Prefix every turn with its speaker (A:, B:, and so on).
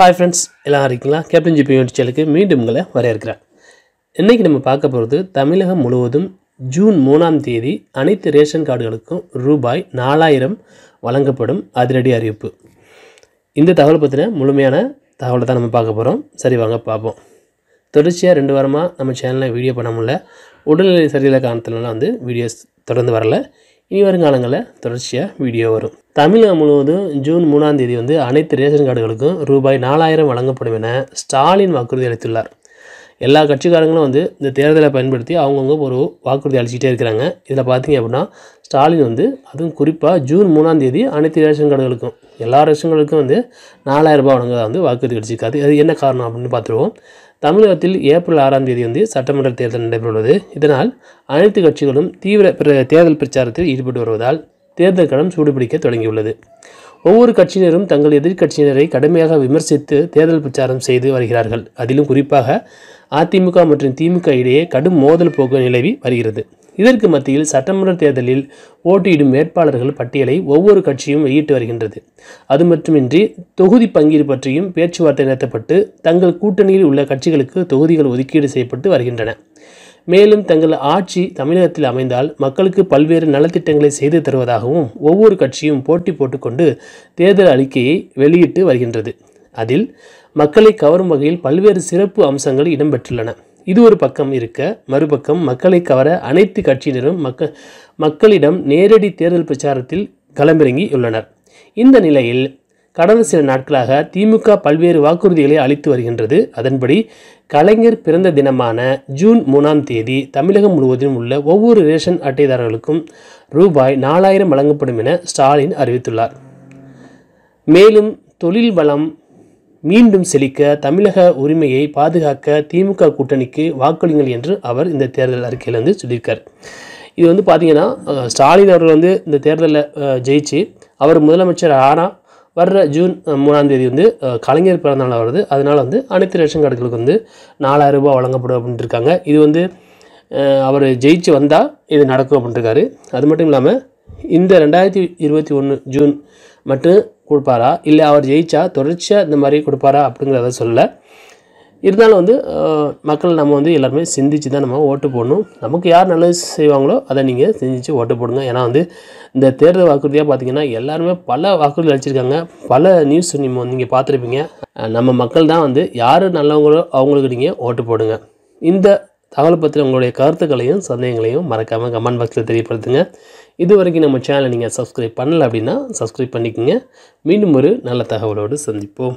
A: hi friends எல்லாம் இருக்கீங்களா captain GB யூனிச்சலுக்கு மீண்டும் உங்களை வரையறுக்கிறேன் இன்றைக்கி நம்ம பார்க்க போகிறது தமிழகம் முழுவதும் ஜூன் மூணாம் தேதி அனைத்து ரேஷன் கார்டுகளுக்கும் ரூபாய் நாலாயிரம் வழங்கப்படும் அதிரடி அறிவிப்பு இந்த தகவல் பற்றின முழுமையான தகவலை தான் நம்ம பார்க்க போகிறோம் சரி வாங்க பார்ப்போம் தொடர்ச்சியாக ரெண்டு வாரமாக நம்ம சேனலில் வீடியோ பண்ண முடியல உடல்நிலை சரியில்லை காரணத்துலலாம் வந்து வீடியோஸ் தொடர்ந்து வரல இனி வருங்காலங்களில் தொடர்ச்சியாக வீடியோ வரும் தமிழகம் முழுவதும் ஜூன் மூணாம் தேதி வந்து அனைத்து ரேஷன் கார்டுகளுக்கும் ரூபாய் நாலாயிரம் வழங்கப்படும் என ஸ்டாலின் வாக்குறுதி அளித்துள்ளார் எல்லா கட்சிக்காரங்களும் வந்து இந்த தேர்தலை பயன்படுத்தி அவங்கவுங்க ஒரு வாக்குறுதி அளிச்சிக்கிட்டே இருக்கிறாங்க இதில் பார்த்தீங்க அப்படின்னா ஸ்டாலின் வந்து அதுவும் குறிப்பாக ஜூன் மூணாம் தேதி அனைத்து ரேஷன் கடைகளுக்கும் எல்லா ரேஷன் கடைகளுக்கும் வந்து நாலாயிரரூபா வழங்குறதா வந்து வாக்குறுதி அளிச்சிருக்காது அது என்ன காரணம் அப்படின்னு பார்த்துருவோம் தமிழகத்தில் ஏப்ரல் ஆறாம் தேதி வந்து சட்டமன்ற தேர்தல் நடைபெறுவது இதனால் அனைத்து கட்சிகளும் தீவிர தேர்தல் பிரச்சாரத்தில் ஈடுபட்டு வருவதால் தேர்தல் களம் சூடுபிடிக்க தொடங்கியுள்ளது ஒவ்வொரு கட்சியினரும் தங்கள் எதிர்க்கட்சியினரை கடுமையாக விமர்சித்து தேர்தல் பிரச்சாரம் செய்து வருகிறார்கள் அதிலும் குறிப்பாக அதிமுக மற்றும் திமுக இடையே கடும் மோதல் போக்கு நிலவி வருகிறது இதற்கு மத்தியில் சட்டமன்ற தேர்தலில் போட்டியிடும் வேட்பாளர்கள் பட்டியலை ஒவ்வொரு கட்சியும் வெளியிட்டு வருகின்றது அது மட்டுமின்றி தொகுதி பங்கீடு பற்றியும் பேச்சுவார்த்தை நடத்தப்பட்டு தங்கள் கூட்டணியில் உள்ள கட்சிகளுக்கு தொகுதிகள் ஒதுக்கீடு செய்யப்பட்டு வருகின்றன மேலும் தங்கள் ஆட்சி தமிழகத்தில் அமைந்தால் மக்களுக்கு பல்வேறு நலத்திட்டங்களை செய்து தருவதாகவும் ஒவ்வொரு கட்சியும் போட்டி போட்டுக்கொண்டு தேர்தல் அறிக்கையை வெளியிட்டு வருகின்றது அதில் மக்களை கவரும் வகையில் பல்வேறு சிறப்பு அம்சங்கள் இடம்பெற்றுள்ளன இது ஒரு பக்கம் இருக்க மறுபக்கம் மக்களை கவர அனைத்து கட்சியினரும் மக்க மக்களிடம் நேரடி தேர்தல் பிரச்சாரத்தில் களமிறங்கியுள்ளனர் இந்த நிலையில் கடந்த சில நாட்களாக திமுக பல்வேறு வாக்குறுதிகளை அளித்து வருகின்றது அதன்படி கலைஞர் பிறந்த தினமான ஜூன் மூணாம் தேதி தமிழகம் முழுவதிலும் உள்ள ஒவ்வொரு ரேஷன் அட்டைதாரர்களுக்கும் ரூபாய் நாலாயிரம் வழங்கப்படும் என ஸ்டாலின் அறிவித்துள்ளார் மேலும் தொழில் வளம் மீண்டும் செழிக்க தமிழக உரிமையை பாதுகாக்க திமுக கூட்டணிக்கு வாக்களிங்கள் என்று அவர் இந்த தேர்தல் அறிக்கையில் வந்து சொல்லியிருக்கார் இது வந்து பார்த்தீங்கன்னா ஸ்டாலின் அவர்கள் வந்து இந்த தேர்தலில் ஜெயிச்சு அவர் முதலமைச்சர் ஆனால் வர்ற ஜூன் மூணாம் தேதி வந்து கலைஞர் பிறந்தநாள் வருது அதனால் வந்து அனைத்து ரேஷன் கார்டுகளுக்கு வந்து நாலாயிரம் ரூபாய் வழங்கப்படும் அப்படின்ட்டு இருக்காங்க இது வந்து அவர் ஜெயிச்சு வந்தால் இது நடக்கும் அப்படின்ட்டுருக்காரு அது மட்டும் இல்லாமல் இந்த ரெண்டாயிரத்தி இருபத்தி ஒன்று ஜூன் மட்டும் கொடுப்பாரா இல்லை அவர் ஜெயிச்சா தொடர்ச்சியாக இந்த மாதிரி கொடுப்பாரா அப்படிங்கிறத சொல்லலை இருந்தாலும் வந்து மக்கள் நம்ம வந்து எல்லாருமே சிந்திச்சு தான் நம்ம ஓட்டு போடணும் நமக்கு யார் நல்லது செய்வாங்களோ அதை நீங்கள் சிந்திச்சு ஓட்டு போடுங்க ஏன்னா வந்து இந்த தேர்தல் வாக்குறுதியாக பார்த்தீங்கன்னா எல்லாருமே பல வாக்குறுதி அளிச்சிருக்காங்க பல நியூஸ் நீங்கள் நீங்கள் பார்த்துருப்பீங்க நம்ம மக்கள் தான் வந்து யார் நல்லவங்களோ அவங்களுக்கு நீங்கள் ஓட்டு போடுங்க இந்த தகவல் பற்றி உங்களுடைய கருத்துக்களையும் சந்தேகங்களையும் மறக்காமல் கமெண்ட் பாக்ஸில் தெரியப்படுத்துங்க இது வரைக்கும் நம்ம சேனலை நீங்கள் சப்ஸ்கிரைப் பண்ணலை அப்படின்னா சப்ஸ்கிரைப் பண்ணிக்கோங்க மீண்டும் ஒரு நல்ல தகவலோடு சந்திப்போம்